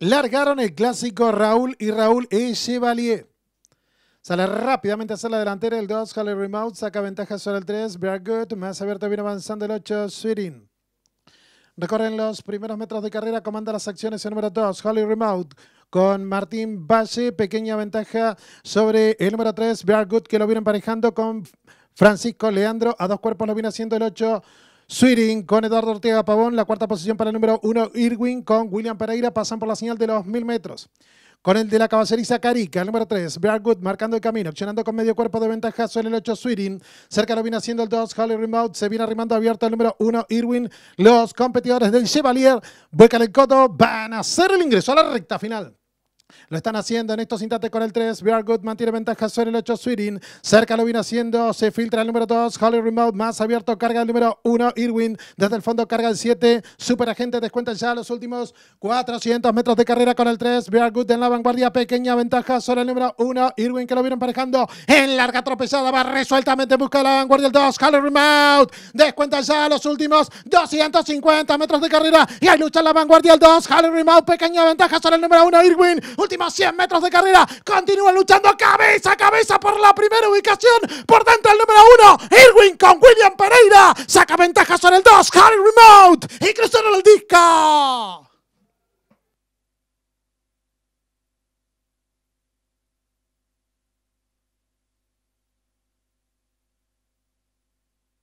Largaron el clásico Raúl y Raúl Echevalier. Sale rápidamente hacia la delantera el 2, Holly Remote, saca ventaja sobre el 3, Beargood. más abierto viene avanzando el 8, Swirin Recorren los primeros metros de carrera, comanda las acciones el número 2, Holly Remote con Martín Valle. Pequeña ventaja sobre el número 3, Beargood, que lo viene emparejando con Francisco Leandro. A dos cuerpos lo viene haciendo el 8, Sweeting con Eduardo Ortega Pavón, la cuarta posición para el número uno Irwin con William Pereira pasan por la señal de los mil metros. Con el de la caballeriza Carica, el número tres. Brad Good marcando el camino, accionando con medio cuerpo de ventaja sobre el 8 Sweeting. Cerca lo viene haciendo el dos, Holly Remote, se viene arrimando abierto el número uno Irwin. Los competidores del Chevalier, Buecal el Coto, van a hacer el ingreso a la recta final. Lo están haciendo en estos instantes con el 3. Bear Good mantiene ventaja sobre el 8. Sweeting. Cerca lo viene haciendo. Se filtra el número 2. Holly Remote más abierto. Carga el número 1. Irwin. Desde el fondo carga el 7. Super agente. descuenta ya los últimos 400 metros de carrera con el 3. Bear Good en la vanguardia. Pequeña ventaja sobre el número 1. Irwin que lo viene emparejando. En larga tropezada. Va resueltamente busca la vanguardia el 2. Holly Remote. Descuenta ya los últimos 250 metros de carrera. Y ahí lucha en la vanguardia el 2. Holly Remote. Pequeña ventaja sobre el número 1. Irwin. Últimos 100 metros de carrera. Continúa luchando cabeza a cabeza por la primera ubicación. Por dentro el número uno. Irwin con William Pereira. Saca ventaja sobre el 2. Harry Remote. Y cruzaron el disco.